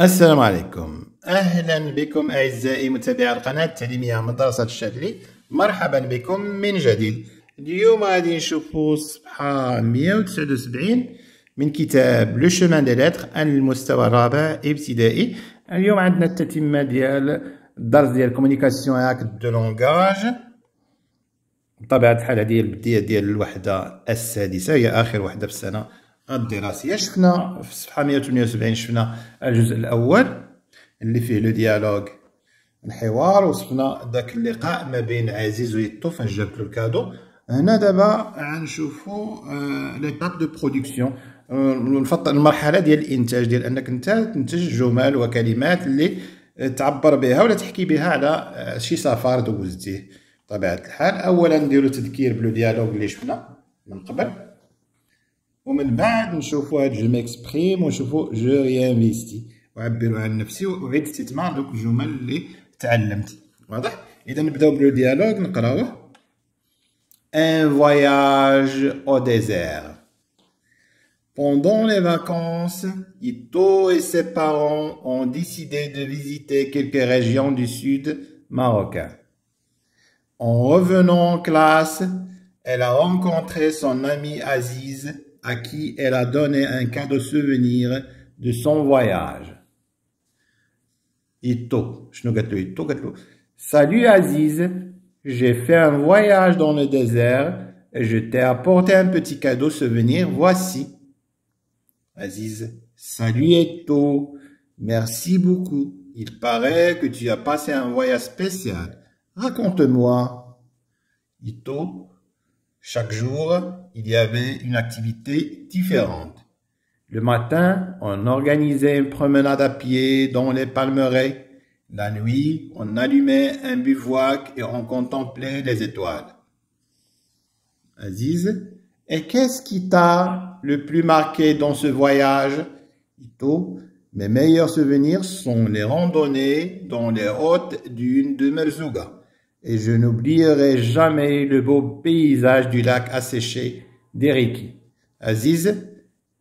السلام عليكم اهلا بكم اعزائي متابعي القناه التعليميه مدرسه الشاذلي مرحبا بكم من جديد اليوم غادي نشوفوا صفحه 179 من كتاب لو شومان دي لاتر عن المستوى الرابع ابتدائي اليوم عندنا التتمه ديال الدرس ديال كومونيكاسيون اك دو لونغاج بطبيعه الحال هذه البديه ديال الوحده السادسه هي اخر وحده في السنه الدراسيه شفنا في الصفحه 178 شفنا الجزء الاول اللي فيه لو ديالوغ الحوار وصفنا ذاك اللقاء ما بين عزيز ويتو فاش جابتلو له الكادو هنا دابا غنشوفو ليتاب دو برودكسيون المرحله ديال الانتاج ديال انك انت تنتج جمل وكلمات اللي تعبر بها ولا تحكي بها على آه، شي سفر دوزتيه بطبيعه الحال اولا نديرو تذكير بلو ديالوغ اللي شفنا من قبل ومن بعد نشوفوا هاد جميكسبريم ونشوفوا جو ريانفيستي وعبروا عن نفسي وعيد استثمار دوك الجمل اللي تعلمت واضح اذا نبداو بلو ديالوج نقراوه Un voyage au désert. Pendant les vacances, Ito et ses parents ont décidé de visiter quelques régions du sud marocain. En revenant en classe, elle a rencontré son ami Aziz à qui elle a donné un cadeau souvenir de son voyage. Ito, Salut Aziz, j'ai fait un voyage dans le désert et je t'ai apporté un petit cadeau souvenir, voici. Aziz, salut Ito, merci beaucoup. Il paraît que tu as passé un voyage spécial. Raconte-moi. Ito, chaque jour, il y avait une activité différente. Le matin, on organisait une promenade à pied dans les palmeraies. La nuit, on allumait un bivouac et on contemplait les étoiles. Aziz, et qu'est-ce qui t'a le plus marqué dans ce voyage Ito, mes meilleurs souvenirs sont les randonnées dans les hautes dunes de Merzouga. Et je n'oublierai jamais le beau paysage du lac asséché d'Eriki. Aziz,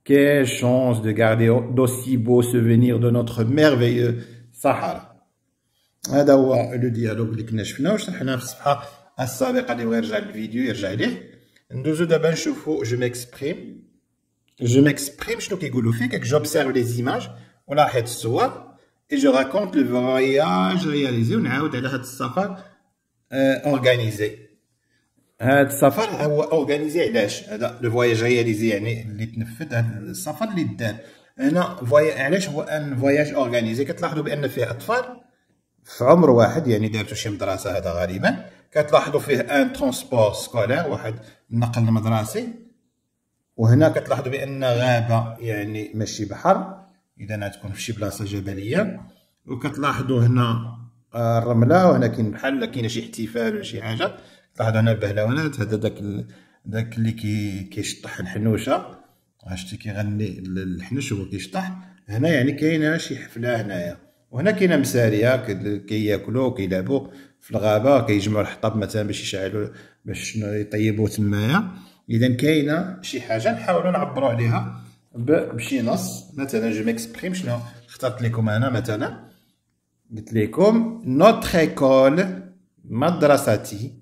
quelle chance de garder d'aussi beaux souvenirs de notre merveilleux Sahara. C'est d'awa, le dialogue de Knech Fnaouch, ça n'a pas à savoir qu'il y a une vidéo. Il y a une vidéo. Je m'exprime. Je m'exprime, je suis tout j'observe les images, on a un soir, et je raconte le voyage réalisé, on a de ce on soir, اورغانيزي هاد السفر هو اورغانيزي علاش هذا لو فواياج رياليزي يعني اللي تنفذ هاد السفر اللي دار هنا فوايا علاش هو ان فواياج اورغانيزي كتلاحظوا بان فيه اطفال في عمر واحد يعني دارتو شي مدرسه هذا غالبا كتلاحظوا فيه ان ترونسبور سكولير واحد النقل المدرسي وهنا كتلاحظوا بان غابه يعني ماشي بحر اذا تكون في شي بلاصه جبليه وكتلاحظوا هنا الرمله وهنا كاين بحال كاين شي احتفال ولا شي حاجه لاحظ هنا البهلوانات هذا داك ال... داك اللي كي كيشطح الحنوشه عرفتي كيغني الحنش هو كيشطح هنا يعني كاينه شي حفله هنايا وهنا كاينه مساريه كياكلوا كيلعبوا في الغابه كيجمعوا الحطب مثلا باش يشعلوا باش يطيبوا تمايا اذا كاينه شي حاجه نحاولوا نعبروا عليها بشي نص مثلا جو ميكسبريم شنو اخترت لكم انا مثلا Notre école, madrasati,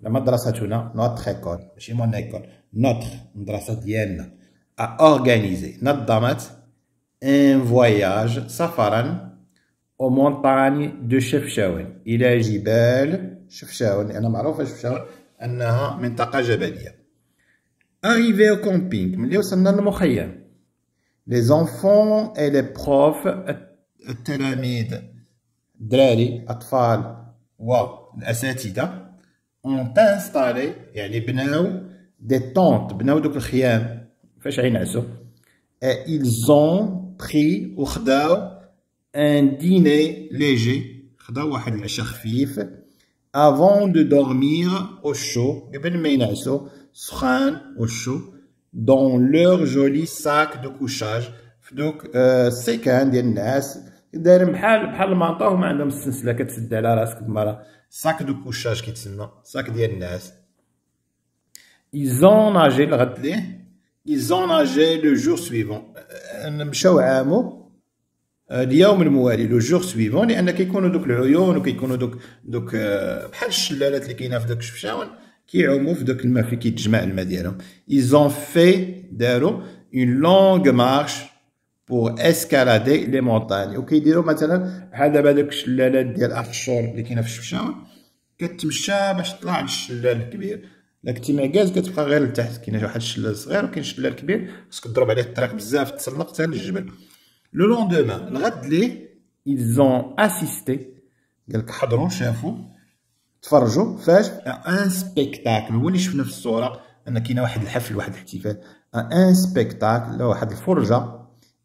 la madrasatuna, notre école, chez mon école, notre madrasadienne a organisé notre organisé un voyage, safaran, aux montagnes de Chefchaouen. Il est les Chefchaouen. Et nous avons Chefchaouen, elle est à Arrivé au camping, le personnel de les enfants et les profs euh, euh, télamides. الدراري اطفال والاساتذه اون تانستالي يعني بناو دي طونت بناو دوك الخيام فاش غينعسو ايلزون ont pris وخداو ان ديني ليجي خداو واحد العشاء خفيف افون دو دورمير او شو قبل ما ينعسو سخان او شو دون لور جولي ساك دو كوشاج فدوك سيكان السيكان ديال الناس داير بحال بحال المانطا هما عندهم السلسله كتسد على راسك تما ساك دو كوشاج كيتسمى ساك ديال النعاس ايزون ناجي الغد ليه ايزون ناجي لو جور سويفون مشاو عامو أه، اليوم الموالي لو جور سويفون لان كيكونوا دوك العيون وكيكونوا دوك دوك أه، بحال الشلالات اللي كاينه في دوك الشفشاون كيعوموا في دوك الماء فين كيتجمع الماء ديالهم ايزون في دارو اون لونغ مارش بوغ اسكالادي لي مونطاني وكيديروا مثلا بحال دابا دوك الشلالات ديال افشور اللي كاينه في الشفشاوه كتمشى باش تطلع للشلال الكبير الا كنتي مع كاز كتبقى غير لتحت كاين واحد الشلال صغير وكاين شلال كبير خصك تضرب عليه الطريق بزاف تسلق حتى للجبل لو لوندومان الغد لي ايزون اسيستي قالك حضروا شافوا تفرجوا فاش ان سبيكتاكل هو اللي شفنا في الصوره ان كاينه واحد الحفل واحد الاحتفال ان سبيكتاكل واحد الفرجه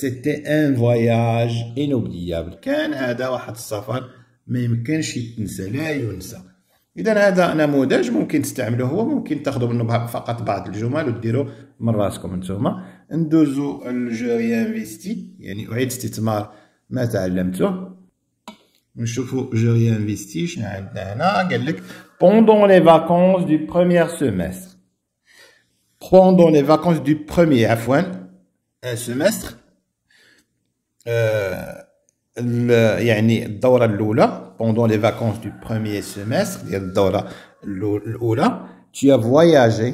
C'était un voyage inoubliable. كان هذا واحد السفر ما يمكنش يتنسى لا ينسى. اذا هذا نموذج ممكن تستعملوه هو ممكن تاخذوا منه فقط بعض الجمل وديروا من راسكم نتوما ندوزو الجوري انفيستي يعني اعيد استثمار ما تعلمته نشوفوا جوري انفيستي شنو عندنا هنا قال لك pendant les vacances du premier semestre pendant les vacances du premier un semestre يعني الدورة الأولى pendant les vacances du premier semestre ديال الدورة الأولى tu as voyagé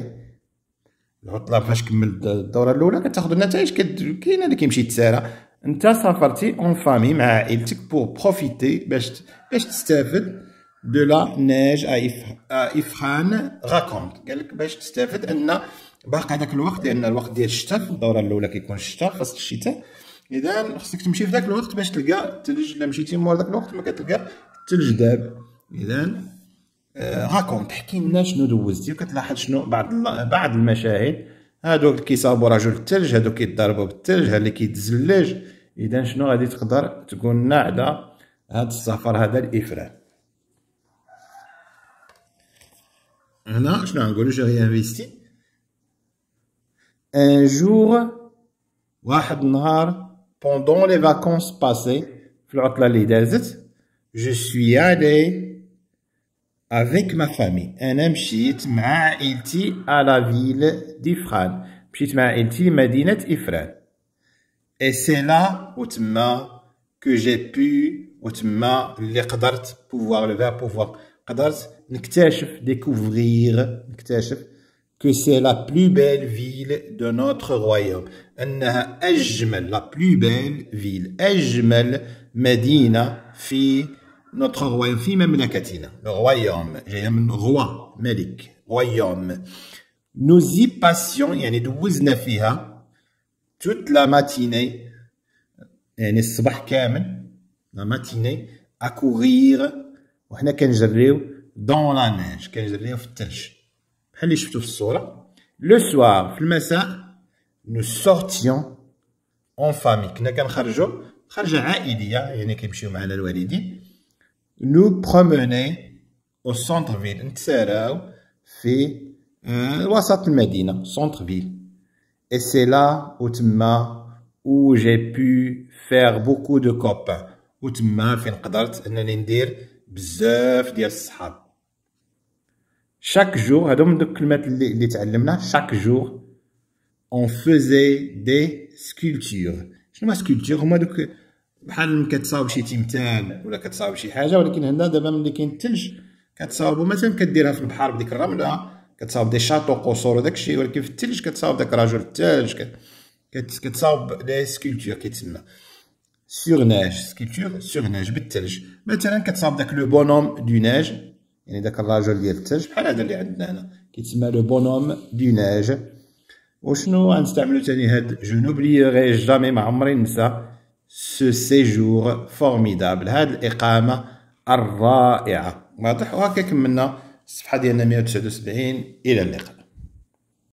العطلة فاش كملت الدورة الأولى كتاخذ النتائج كاين اللي كيمشي يتسارى انت سافرتي اون فامي مع عائلتك بور بروفيتي باش باش تستافد دو لا ناج افخان راكونت قال لك باش تستافد ان باقي هذاك الوقت لان الوقت ديال الشتاء الدوره الاولى كيكون الشتاء الشتاء اذا خصك تمشي في ذاك الوقت باش تلقى الثلج الا مشيتي مور ذاك الوقت ما كتلقى الثلج داب اذا آه راكم تحكي لنا شنو دوزتي وكتلاحظ شنو بعض بعض المشاهد هادوك اللي كيصابوا رجل الثلج هادوك كيضربوا بالثلج ها اللي كيتزلج اذا شنو غادي تقدر تقول لنا على هذا السفر هذا الافراد هنا شنو نقول جو انفيستي ان جور واحد النهار pendant les vacances passées, la je suis allé avec ma famille. Un mchit ma ilti à la ville d'Ifran. Mchit ma ilti madinet Ifran. Et c'est là, outma, que j'ai pu, outma, le qadart, pouvoir, le verbe pouvoir, qadart, n'ktèchef, découvrir, que c'est la plus belle ville de notre royaume. أنها أجمل la plus belle ville أجمل مدينة في notre royaume في مملكتنا le royaume J'ai un roi ملك royaume nous y passions يعني دوزنا فيها toute la matinée يعني الصباح كامل la matinée à courir وحنا كنجريو dans la neige كنجريو في الثلج le soir, le matin, nous sortions en famille. Nous promenions au centre-ville. Nous sommes dans le centre-ville. Et c'est là où j'ai pu faire beaucoup de pu faire beaucoup de copains. chaque jour من دوك الكلمات اللي اللي تعلمنا chaque jour on faisait des sculptures شنو هما سكولتور هما دوك بحال كتصاوب شي تمثال ولا كتصاوب شي حاجه ولكن هنا دابا ملي كاين الثلج كتصاوبو مثلا كديرها في البحر بديك الرمله كتصاوب دي شاتو قصور وداك الشيء ولكن في الثلج كتصاوب داك رجل الثلج كتصاوب لي سكولتور كيتسمى سور ناج سكولتور سور ناج بالثلج مثلا كتصاوب داك لو بونوم دو ناج يعني داك الرجل ديال الثلج بحال هذا اللي عندنا هنا كيتسمى لو بونوم دو ناج وشنو غنستعملو ثاني هاد جو نوبليغي جامي ما عمري ننسى سو سيجور فورميدابل هاد الاقامه الرائعه واضح وهكا كملنا الصفحه ديالنا 179 الى اللقاء